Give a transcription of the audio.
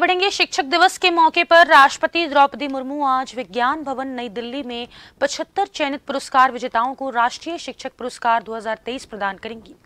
बढ़ेंगे शिक्षक दिवस के मौके पर राष्ट्रपति द्रौपदी मुर्मू आज विज्ञान भवन नई दिल्ली में 75 चयनित पुरस्कार विजेताओं को राष्ट्रीय शिक्षक पुरस्कार 2023 प्रदान करेंगी